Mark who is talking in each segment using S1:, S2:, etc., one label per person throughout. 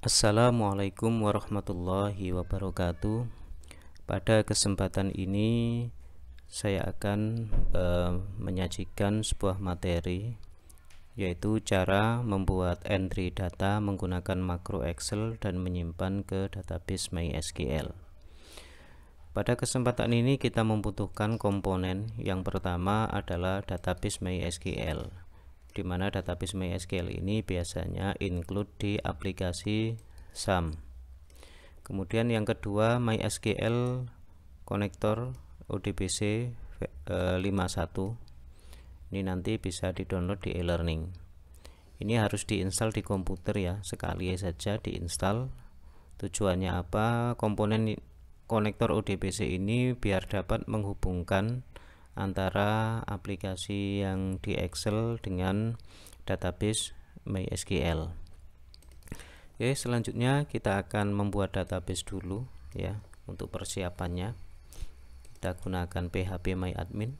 S1: Assalamualaikum warahmatullahi wabarakatuh. Pada kesempatan ini saya akan e, menyajikan sebuah materi yaitu cara membuat entry data menggunakan makro Excel dan menyimpan ke database MySQL. Pada kesempatan ini kita membutuhkan komponen yang pertama adalah database MySQL di mana database MySQL ini biasanya include di aplikasi SAM. Kemudian yang kedua MySQL konektor ODBC 51. Eh, ini nanti bisa di-download di e-learning. Ini harus diinstal di komputer ya, sekali saja diinstal. Tujuannya apa? Komponen konektor ODBC ini biar dapat menghubungkan antara aplikasi yang di Excel dengan database MySQL. Oke, selanjutnya kita akan membuat database dulu ya untuk persiapannya. Kita gunakan PHP MyAdmin.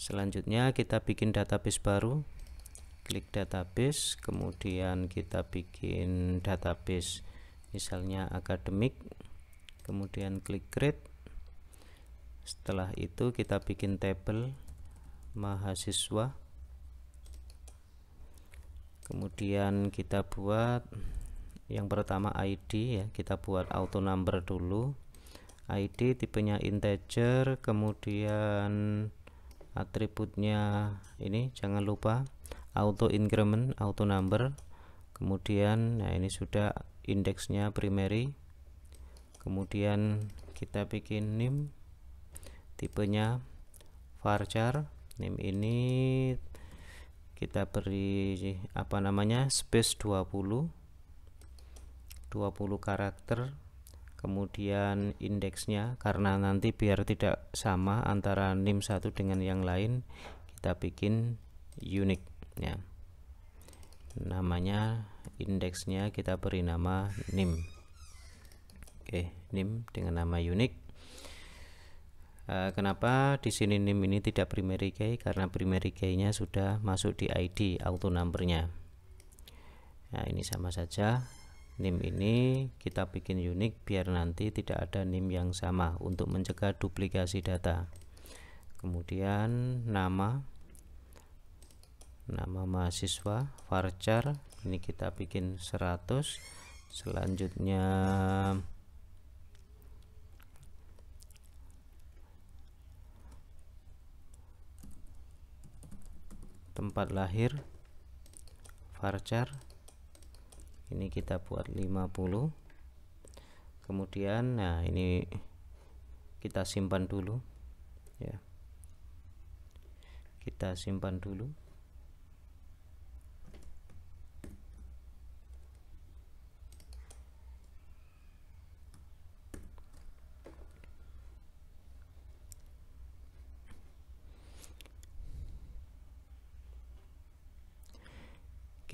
S1: Selanjutnya kita bikin database baru. Klik database, kemudian kita bikin database misalnya akademik kemudian klik create setelah itu kita bikin tabel mahasiswa kemudian kita buat yang pertama ID ya kita buat auto number dulu ID tipenya integer kemudian atributnya ini jangan lupa auto increment auto number kemudian nah ini sudah indeksnya primary kemudian kita bikin nim tipenya varchar nim ini kita beri apa namanya space 20 20 karakter kemudian indeksnya karena nanti biar tidak sama antara nim satu dengan yang lain kita bikin unik ya namanya indeksnya kita beri nama nim eh nim dengan nama unik uh, kenapa di sini nim ini tidak primary key karena primary key nya sudah masuk di ID auto number nya nah ini sama saja nim ini kita bikin unik biar nanti tidak ada nim yang sama untuk mencegah duplikasi data kemudian nama nama mahasiswa varchar ini kita bikin 100 selanjutnya tempat lahir varchar ini kita buat 50 kemudian nah ini kita simpan dulu ya kita simpan dulu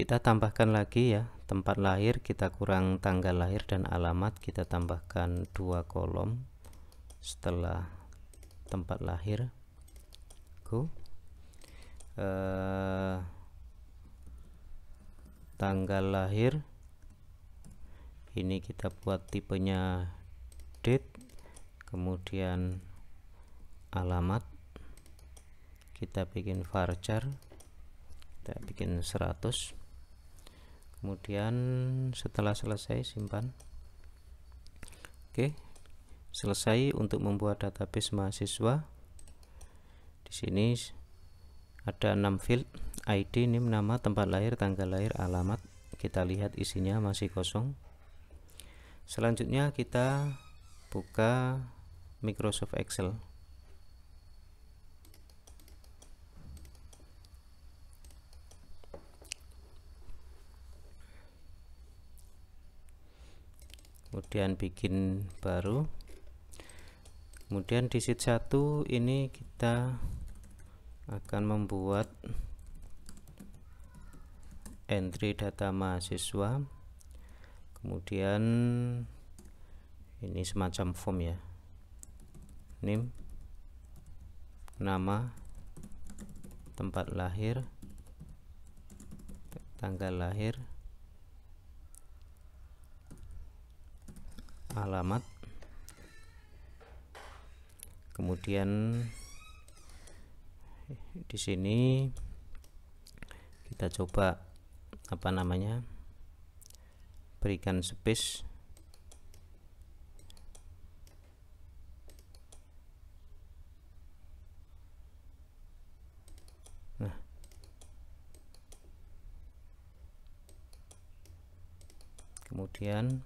S1: kita tambahkan lagi ya tempat lahir kita kurang tanggal lahir dan alamat kita tambahkan dua kolom setelah tempat lahir go uh, eh, tanggal lahir ini kita buat tipenya date kemudian alamat kita bikin varchar kita bikin 100 kemudian setelah selesai simpan oke selesai untuk membuat database mahasiswa di sini ada 6 field ID NIM nama tempat lahir tanggal lahir alamat kita lihat isinya masih kosong selanjutnya kita buka Microsoft Excel kemudian bikin baru kemudian di sheet 1 ini kita akan membuat entry data mahasiswa kemudian ini semacam form ya nim nama tempat lahir tanggal lahir alamat kemudian di sini kita coba apa namanya berikan space nah. kemudian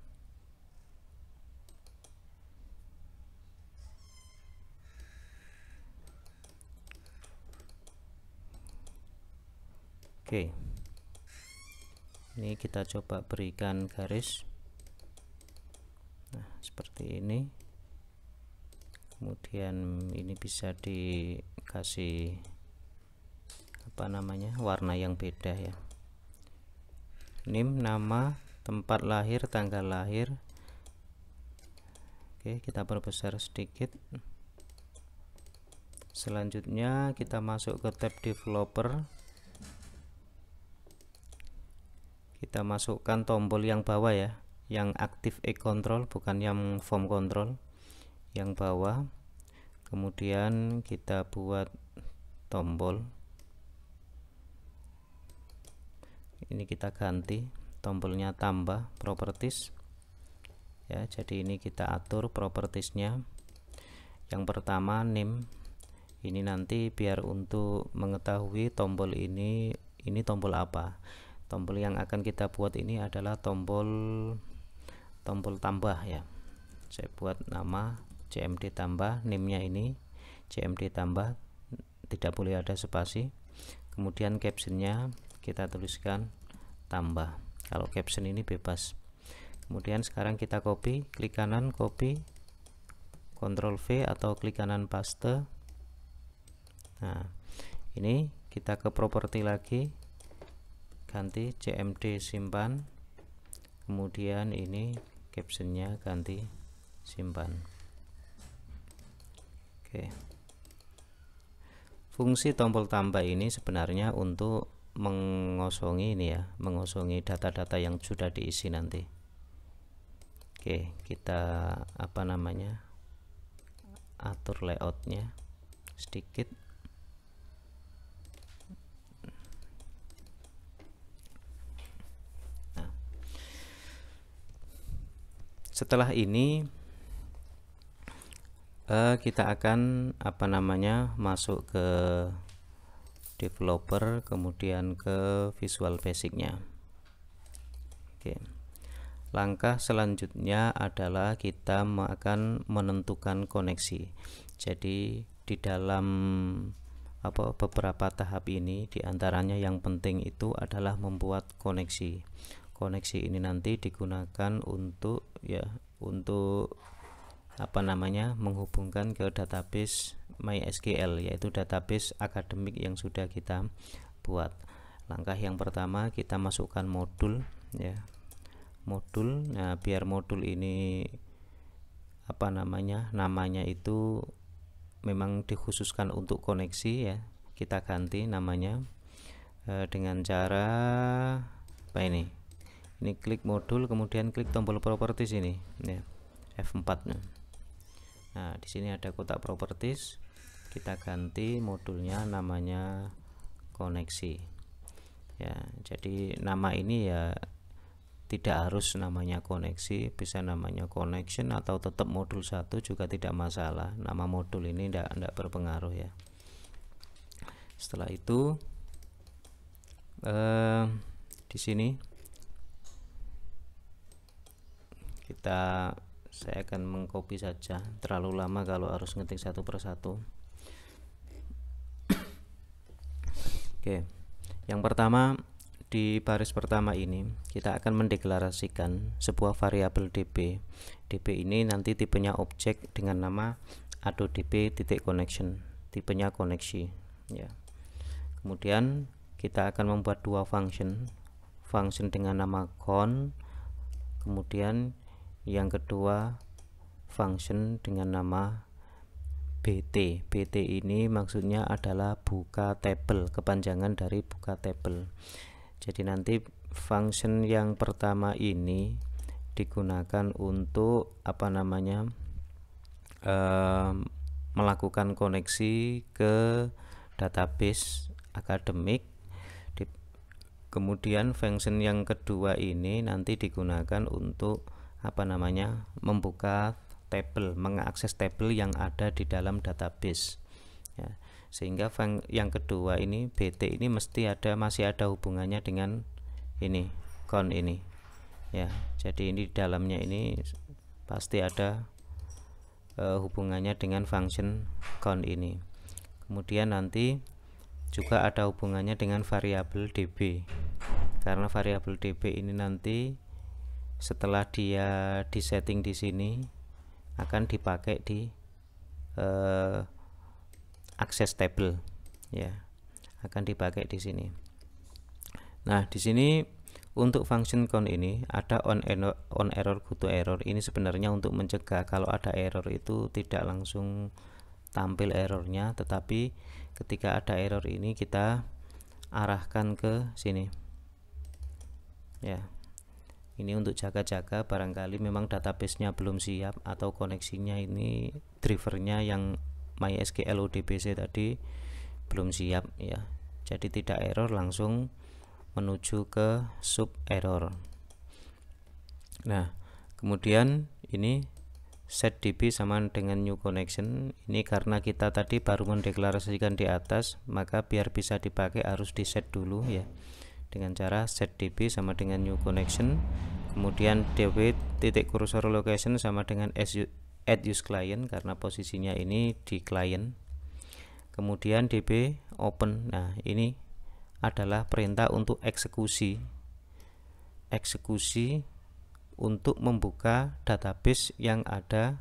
S1: Oke ini kita coba berikan garis nah seperti ini kemudian ini bisa dikasih apa namanya warna yang beda ya nim nama tempat lahir tanggal lahir oke kita perbesar sedikit selanjutnya kita masuk ke tab developer kita masukkan tombol yang bawah ya yang aktif e control bukan yang form control yang bawah kemudian kita buat tombol ini kita ganti tombolnya tambah properties ya jadi ini kita atur propertiesnya yang pertama name ini nanti biar untuk mengetahui tombol ini ini tombol apa tombol yang akan kita buat ini adalah tombol tombol tambah ya saya buat nama cmd tambah nimnya ini cmd tambah tidak boleh ada spasi kemudian captionnya kita tuliskan tambah kalau caption ini bebas kemudian sekarang kita copy klik kanan copy Ctrl V atau klik kanan paste nah ini kita ke properti lagi ganti cmd simpan kemudian ini captionnya ganti simpan oke fungsi tombol tambah ini sebenarnya untuk mengosongi ini ya mengosongi data-data yang sudah diisi nanti oke kita apa namanya atur layoutnya sedikit setelah ini uh, kita akan apa namanya masuk ke developer kemudian ke visual basicnya oke langkah selanjutnya adalah kita akan menentukan koneksi jadi di dalam apa beberapa tahap ini diantaranya yang penting itu adalah membuat koneksi koneksi ini nanti digunakan untuk ya untuk apa namanya menghubungkan ke database MySQL yaitu database akademik yang sudah kita buat langkah yang pertama kita masukkan modul ya modul nah biar modul ini apa namanya namanya itu memang dikhususkan untuk koneksi ya kita ganti namanya e, dengan cara apa ini ini klik modul kemudian klik tombol properties ini ya, F4 -nya. nah di sini ada kotak properties kita ganti modulnya namanya koneksi ya jadi nama ini ya tidak harus namanya koneksi bisa namanya connection atau tetap modul satu juga tidak masalah nama modul ini tidak tidak berpengaruh ya setelah itu eh, di sini kita saya akan mengcopy saja terlalu lama kalau harus ngetik satu persatu Oke yang pertama di baris pertama ini kita akan mendeklarasikan sebuah variabel DB DB ini nanti tipenya objek dengan nama db titik connection tipenya koneksi ya kemudian kita akan membuat dua function function dengan nama con kemudian yang kedua function dengan nama BT BT ini maksudnya adalah buka table kepanjangan dari buka table jadi nanti function yang pertama ini digunakan untuk apa namanya melakukan koneksi ke database akademik kemudian function yang kedua ini nanti digunakan untuk apa namanya membuka table mengakses table yang ada di dalam database ya. sehingga yang kedua ini BT ini mesti ada masih ada hubungannya dengan ini count ini ya jadi ini di dalamnya ini pasti ada uh, hubungannya dengan function count ini kemudian nanti juga ada hubungannya dengan variabel db karena variabel db ini nanti setelah dia disetting di sini akan dipakai di uh, akses table ya akan dipakai di sini nah di sini untuk function count ini ada on error, on error good error ini sebenarnya untuk mencegah kalau ada error itu tidak langsung tampil errornya tetapi ketika ada error ini kita arahkan ke sini ya yeah ini untuk jaga-jaga barangkali memang database-nya belum siap atau koneksinya ini drivernya yang MySQL ODBC tadi belum siap ya jadi tidak error langsung menuju ke sub error nah kemudian ini set db sama dengan new connection ini karena kita tadi baru mendeklarasikan di atas maka biar bisa dipakai harus di set dulu ya dengan cara set db sama dengan new connection kemudian db titik cursor location sama dengan add use client karena posisinya ini di client kemudian db open nah ini adalah perintah untuk eksekusi eksekusi untuk membuka database yang ada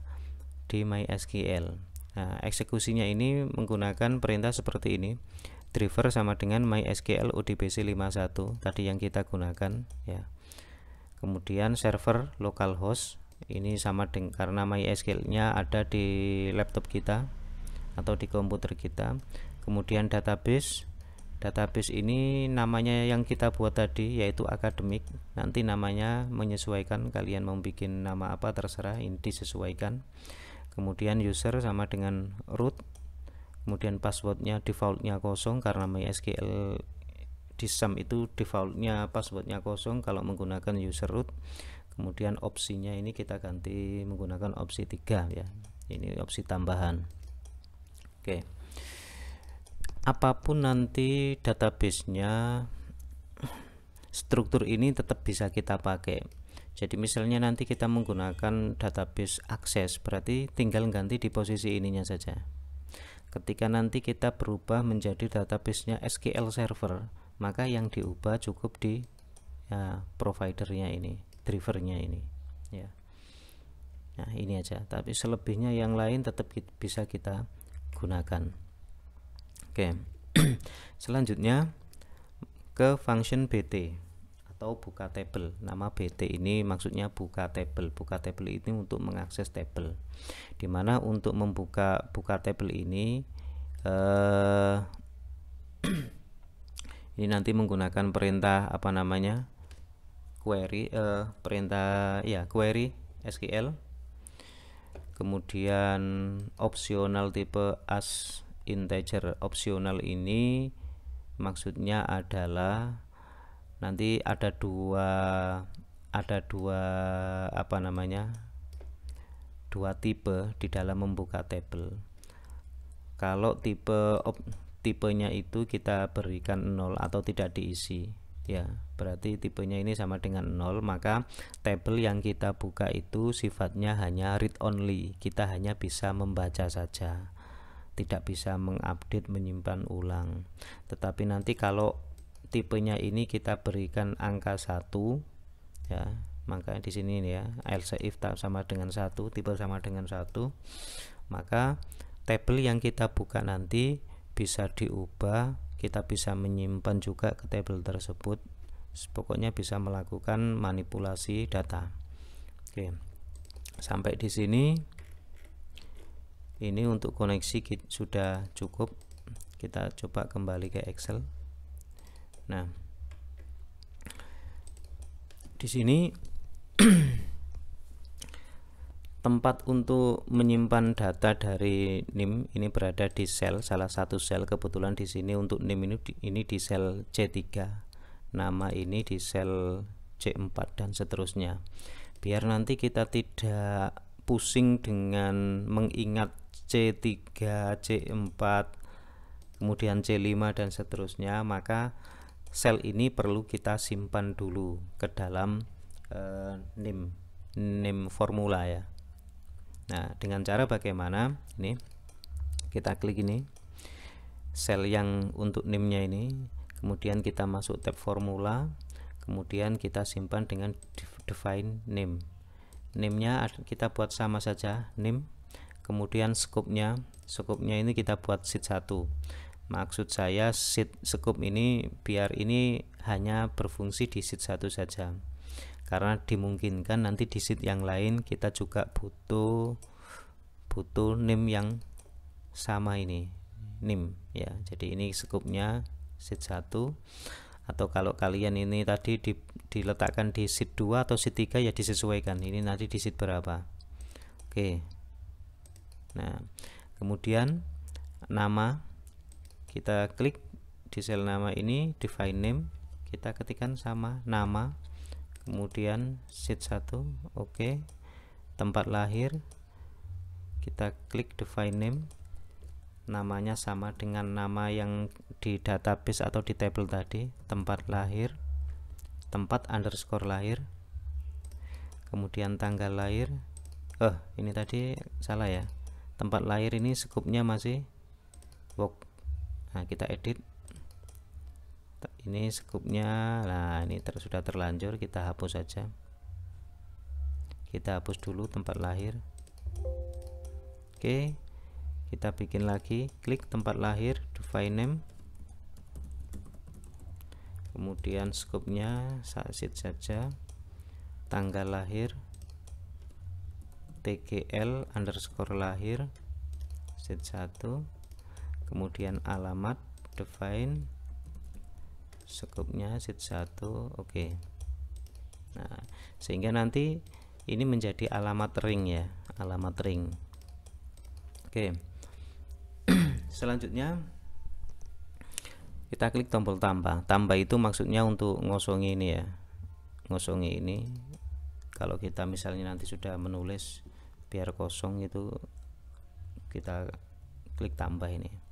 S1: di MySQL nah eksekusinya ini menggunakan perintah seperti ini driver sama dengan MySQL ODBC 51 tadi yang kita gunakan ya kemudian server localhost ini sama dengan karena MySQL nya ada di laptop kita atau di komputer kita kemudian database database ini namanya yang kita buat tadi yaitu akademik nanti namanya menyesuaikan kalian mau bikin nama apa terserah ini disesuaikan kemudian user sama dengan root kemudian passwordnya defaultnya kosong karena MySQL di sum itu defaultnya passwordnya kosong kalau menggunakan user root kemudian opsinya ini kita ganti menggunakan opsi 3 ya ini opsi tambahan oke apapun nanti databasenya struktur ini tetap bisa kita pakai jadi misalnya nanti kita menggunakan database akses berarti tinggal ganti di posisi ininya saja Ketika nanti kita berubah menjadi databasenya SQL Server, maka yang diubah cukup di ya, providernya ini, drivernya ini. Ya. Nah ini aja. Tapi selebihnya yang lain tetap bisa kita gunakan. Oke, selanjutnya ke function bt atau buka table. Nama BT ini maksudnya buka table. Buka table ini untuk mengakses table. Dimana untuk membuka buka table ini eh, ini nanti menggunakan perintah apa namanya query eh, perintah ya query SQL. Kemudian opsional tipe as integer opsional ini maksudnya adalah nanti ada dua ada dua apa namanya dua tipe di dalam membuka tabel kalau tipe op, tipenya itu kita berikan nol atau tidak diisi ya berarti tipenya ini sama dengan nol maka tabel yang kita buka itu sifatnya hanya read only kita hanya bisa membaca saja tidak bisa mengupdate menyimpan ulang tetapi nanti kalau tipenya ini kita berikan angka 1 ya maka di sini ya else if tak sama dengan satu tipe sama dengan satu maka table yang kita buka nanti bisa diubah kita bisa menyimpan juga ke table tersebut pokoknya bisa melakukan manipulasi data oke sampai di sini ini untuk koneksi kita, sudah cukup kita coba kembali ke Excel Nah, di sini tempat untuk menyimpan data dari NIM ini berada di sel salah satu sel kebetulan di sini untuk NIM ini ini di sel C3 nama ini di sel C4 dan seterusnya biar nanti kita tidak pusing dengan mengingat C3 C4 kemudian C5 dan seterusnya maka sel ini perlu kita simpan dulu ke dalam e, nim nim formula ya nah dengan cara bagaimana ini kita klik ini sel yang untuk nimnya ini kemudian kita masuk tab formula kemudian kita simpan dengan define nim nimnya kita buat sama saja nim kemudian scope-nya scope-nya ini kita buat sheet 1 maksud saya seat sekup ini biar ini hanya berfungsi di seat satu saja karena dimungkinkan nanti di seat yang lain kita juga butuh butuh nim yang sama ini nim ya jadi ini sekupnya seat satu atau kalau kalian ini tadi di, diletakkan di seat dua atau seat tiga ya disesuaikan ini nanti di seat berapa oke nah kemudian nama kita klik di sel nama ini define name kita ketikkan sama nama kemudian sheet 1 oke okay. tempat lahir kita klik define name namanya sama dengan nama yang di database atau di table tadi tempat lahir tempat underscore lahir kemudian tanggal lahir eh oh, ini tadi salah ya tempat lahir ini skupnya masih work nah kita edit ini scoopnya nah ini ter sudah terlanjur kita hapus saja kita hapus dulu tempat lahir oke kita bikin lagi klik tempat lahir define name kemudian scope-nya saksit saja tanggal lahir tgl underscore lahir set satu kemudian alamat define scope-nya sheet 1 oke okay. nah sehingga nanti ini menjadi alamat ring ya alamat ring oke okay. selanjutnya kita klik tombol tambah tambah itu maksudnya untuk ngosongi ini ya ngosongi ini kalau kita misalnya nanti sudah menulis biar kosong itu kita klik tambah ini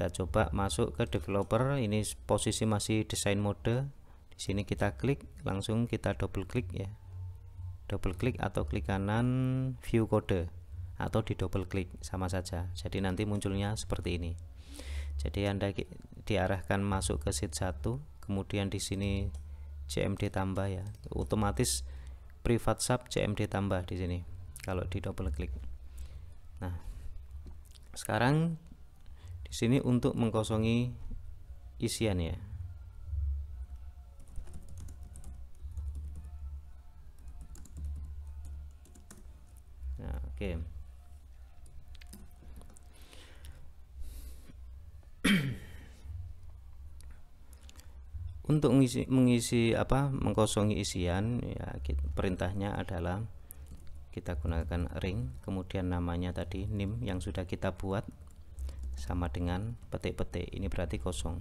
S1: kita coba masuk ke developer ini posisi masih desain mode di sini kita klik langsung kita double klik ya double klik atau klik kanan view kode atau di double klik sama saja jadi nanti munculnya seperti ini jadi anda diarahkan masuk ke sheet 1 kemudian di sini CMD tambah ya otomatis privat sub CMD tambah di sini kalau di double klik nah sekarang di sini untuk mengkosongi isian ya nah, oke okay. untuk mengisi, mengisi apa mengkosongi isian ya perintahnya adalah kita gunakan ring kemudian namanya tadi nim yang sudah kita buat sama dengan petik-petik ini berarti kosong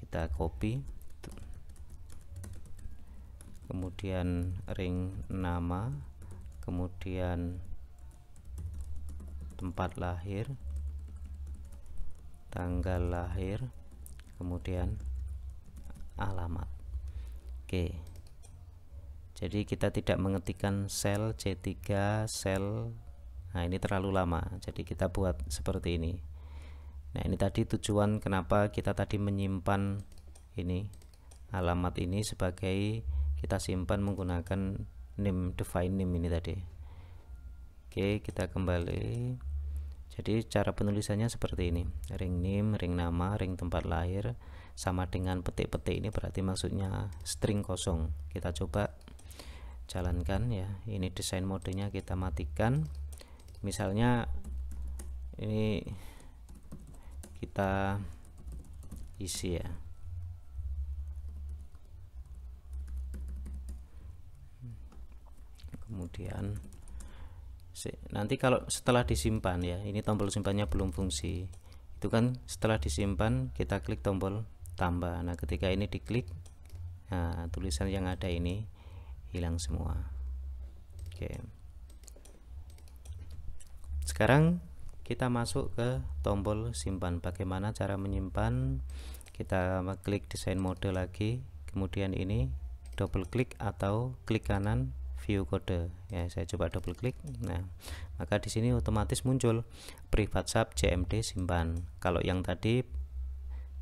S1: kita copy kemudian ring nama kemudian tempat lahir tanggal lahir kemudian alamat oke jadi kita tidak mengetikkan sel C3 sel nah ini terlalu lama jadi kita buat seperti ini Nah, ini tadi tujuan kenapa kita tadi menyimpan ini alamat ini sebagai kita simpan menggunakan name define name ini tadi. Oke, kita kembali. Jadi cara penulisannya seperti ini. Ring name, ring nama, ring tempat lahir sama dengan petik-petik ini berarti maksudnya string kosong. Kita coba jalankan ya. Ini desain modenya kita matikan. Misalnya ini kita isi ya kemudian nanti kalau setelah disimpan ya ini tombol simpannya belum fungsi itu kan setelah disimpan kita klik tombol tambah nah ketika ini diklik nah tulisan yang ada ini hilang semua oke sekarang kita masuk ke tombol simpan bagaimana cara menyimpan kita klik desain mode lagi kemudian ini double klik atau klik kanan view kode ya saya coba double klik nah maka di sini otomatis muncul private sub cmd simpan kalau yang tadi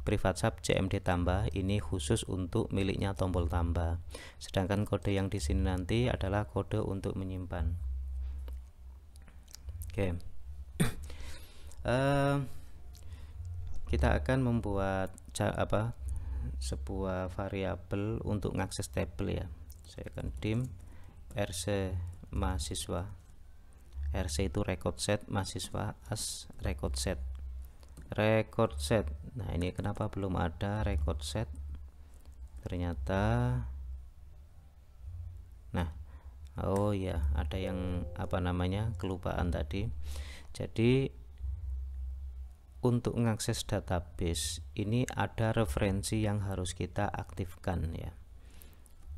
S1: private sub cmd tambah ini khusus untuk miliknya tombol tambah sedangkan kode yang di sini nanti adalah kode untuk menyimpan oke okay kita akan membuat apa sebuah variabel untuk mengakses table ya saya akan dim rc mahasiswa rc itu record set mahasiswa as record set record set nah ini kenapa belum ada record set ternyata nah oh ya ada yang apa namanya kelupaan tadi jadi untuk mengakses database ini ada referensi yang harus kita aktifkan ya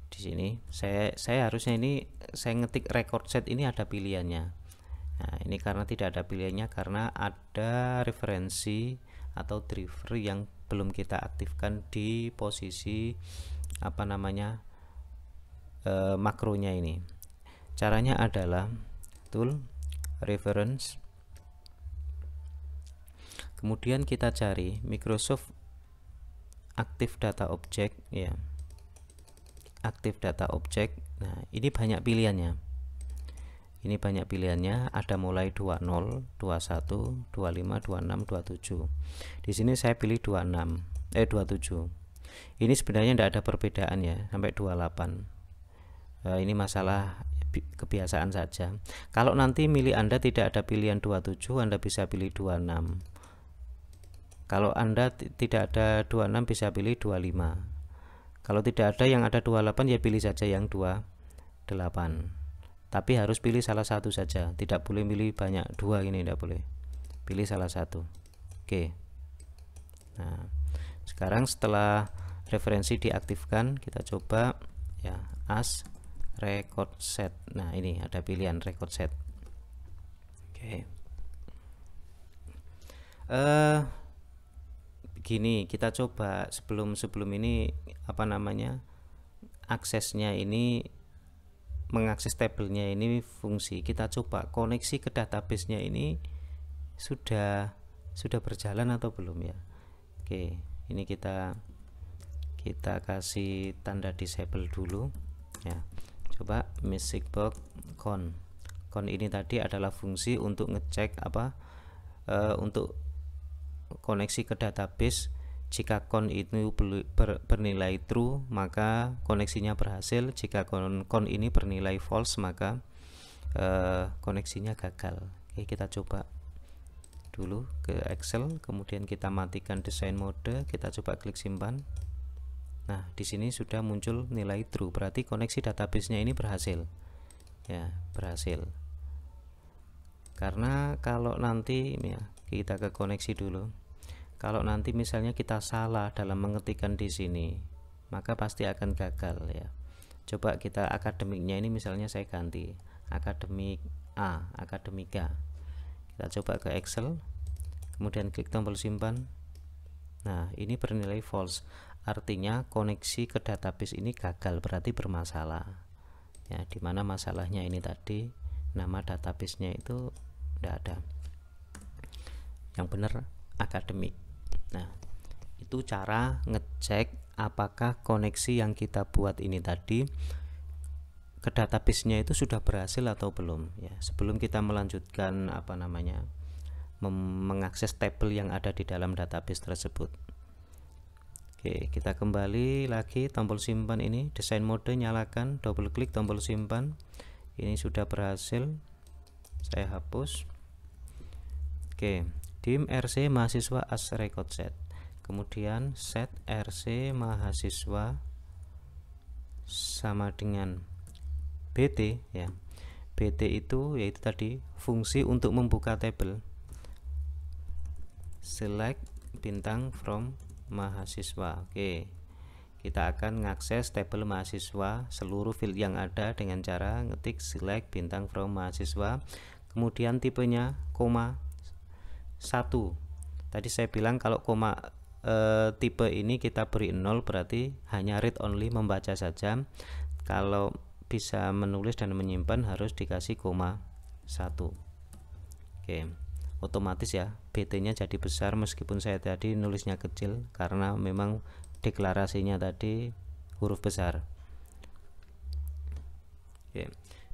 S1: di sini saya saya harusnya ini saya ngetik record set ini ada pilihannya nah ini karena tidak ada pilihannya karena ada referensi atau driver yang belum kita aktifkan di posisi apa namanya e, makronya ini caranya adalah tool reference kemudian kita cari Microsoft Active Data Object ya Active Data Object nah ini banyak pilihannya ini banyak pilihannya ada mulai 20 21 25 26 27 di sini saya pilih 26 eh 27 ini sebenarnya tidak ada perbedaan ya sampai 28 nah, eh, ini masalah kebiasaan saja kalau nanti milih Anda tidak ada pilihan 27 Anda bisa pilih 26 kalau Anda tidak ada 26 bisa pilih 25. Kalau tidak ada yang ada 28 ya pilih saja yang 28. Tapi harus pilih salah satu saja, tidak boleh pilih banyak dua ini tidak boleh. Pilih salah satu. Oke. Nah, sekarang setelah referensi diaktifkan, kita coba ya as record set. Nah, ini ada pilihan record set. Oke. Okay. Uh, eh, gini kita coba sebelum sebelum ini apa namanya aksesnya ini mengakses tabelnya ini fungsi kita coba koneksi ke database-nya ini sudah sudah berjalan atau belum ya Oke ini kita kita kasih tanda disable dulu ya coba music box con con ini tadi adalah fungsi untuk ngecek apa e, untuk koneksi ke database jika con ini bernilai true maka koneksinya berhasil jika con, ini bernilai false maka uh, koneksinya gagal Oke, kita coba dulu ke Excel kemudian kita matikan desain mode kita coba klik simpan nah di sini sudah muncul nilai true berarti koneksi database nya ini berhasil ya berhasil karena kalau nanti ya kita ke koneksi dulu kalau nanti misalnya kita salah dalam mengetikkan di sini maka pasti akan gagal ya coba kita akademiknya ini misalnya saya ganti akademik A akademika kita coba ke Excel kemudian klik tombol simpan nah ini bernilai false artinya koneksi ke database ini gagal berarti bermasalah ya dimana masalahnya ini tadi nama databasenya itu tidak ada yang benar akademik nah itu cara ngecek apakah koneksi yang kita buat ini tadi ke database-nya itu sudah berhasil atau belum ya sebelum kita melanjutkan apa namanya mengakses tabel yang ada di dalam database tersebut Oke kita kembali lagi tombol simpan ini desain mode nyalakan double klik tombol simpan ini sudah berhasil saya hapus Oke Dim RC mahasiswa as record set. Kemudian set RC mahasiswa sama dengan BT ya. BT itu yaitu tadi fungsi untuk membuka tabel. Select bintang from mahasiswa. Oke. Kita akan mengakses tabel mahasiswa seluruh field yang ada dengan cara ngetik select bintang from mahasiswa. Kemudian tipenya koma satu tadi saya bilang kalau koma e, tipe ini kita beri 0 berarti hanya read only membaca saja kalau bisa menulis dan menyimpan harus dikasih koma satu oke otomatis ya BT nya jadi besar meskipun saya tadi nulisnya kecil karena memang deklarasinya tadi huruf besar oke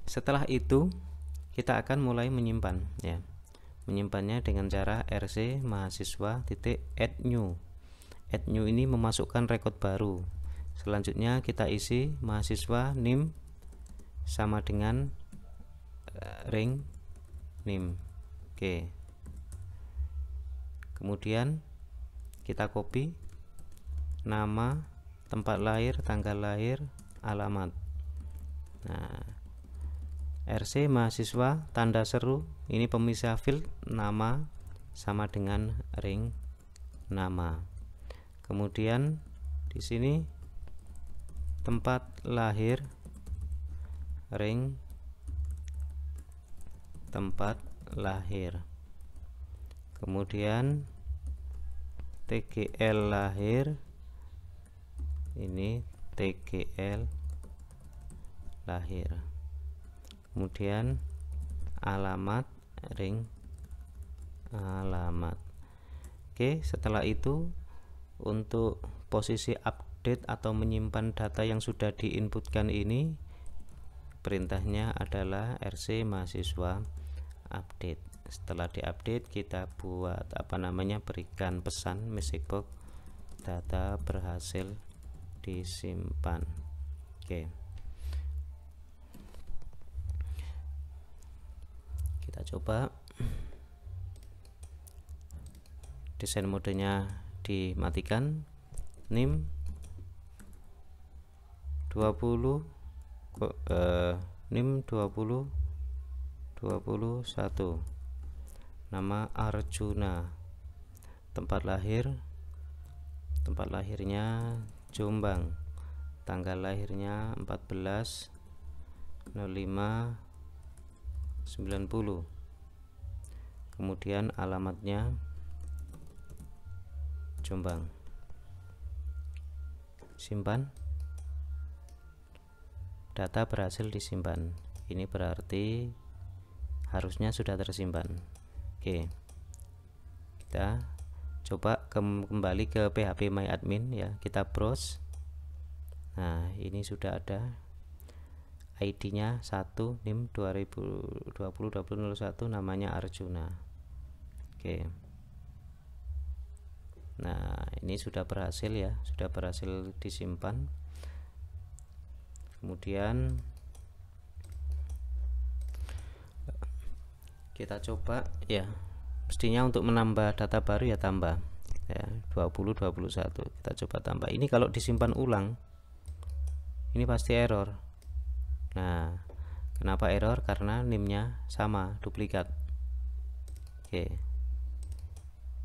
S1: setelah itu kita akan mulai menyimpan ya menyimpannya dengan cara rc mahasiswa titik add new add new ini memasukkan rekod baru selanjutnya kita isi mahasiswa nim sama dengan eh, ring nim oke kemudian kita copy nama tempat lahir tanggal lahir alamat nah RC mahasiswa tanda seru ini pemisah field nama sama dengan ring nama kemudian di sini tempat lahir ring tempat lahir kemudian TGL lahir ini TGL lahir kemudian alamat ring alamat Oke setelah itu untuk posisi update atau menyimpan data yang sudah diinputkan ini perintahnya adalah RC mahasiswa update setelah diupdate kita buat apa namanya berikan pesan message box data berhasil disimpan oke okay. kita coba desain modenya dimatikan nim 20 eh, nim 20 21 nama Arjuna tempat lahir tempat lahirnya Jombang tanggal lahirnya 14 05 90 kemudian alamatnya Jombang simpan data berhasil disimpan ini berarti harusnya sudah tersimpan oke kita coba kembali ke php my admin ya kita browse nah ini sudah ada ID-nya 1 NIM 2020 2001 namanya Arjuna. Oke. Nah, ini sudah berhasil ya, sudah berhasil disimpan. Kemudian kita coba ya. Mestinya untuk menambah data baru ya tambah ya 20 21 kita coba tambah ini kalau disimpan ulang ini pasti error Nah, kenapa error? Karena nimnya sama, duplikat. Oke.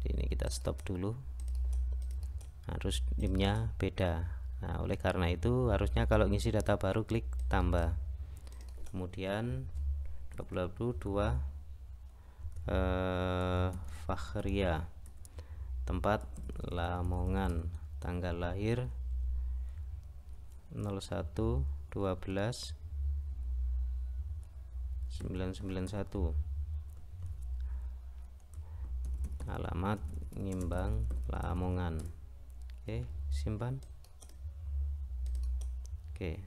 S1: Jadi ini kita stop dulu. Harus nimnya beda. Nah, oleh karena itu harusnya kalau ngisi data baru klik tambah. Kemudian 22 eh Fakhria Tempat Lamongan, tanggal lahir 01 12 991 alamat Ngimbang Lamongan oke simpan oke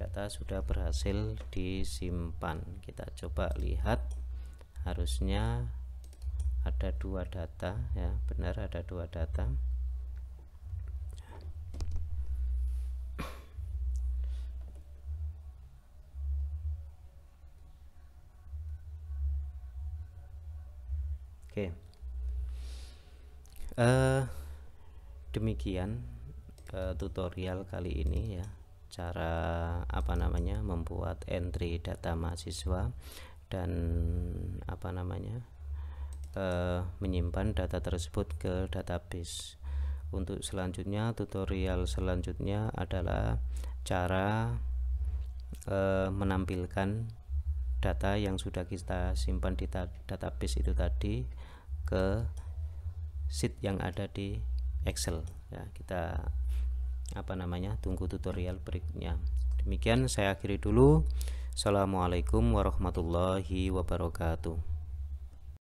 S1: data sudah berhasil disimpan kita coba lihat harusnya ada dua data ya benar ada dua data Oke. Okay. Uh, eh, demikian uh, tutorial kali ini ya. Cara apa namanya membuat entry data mahasiswa dan apa namanya uh, menyimpan data tersebut ke database. Untuk selanjutnya tutorial selanjutnya adalah cara uh, menampilkan data yang sudah kita simpan di database itu tadi ke sheet yang ada di Excel ya kita apa namanya tunggu tutorial berikutnya demikian saya akhiri dulu Assalamualaikum warahmatullahi wabarakatuh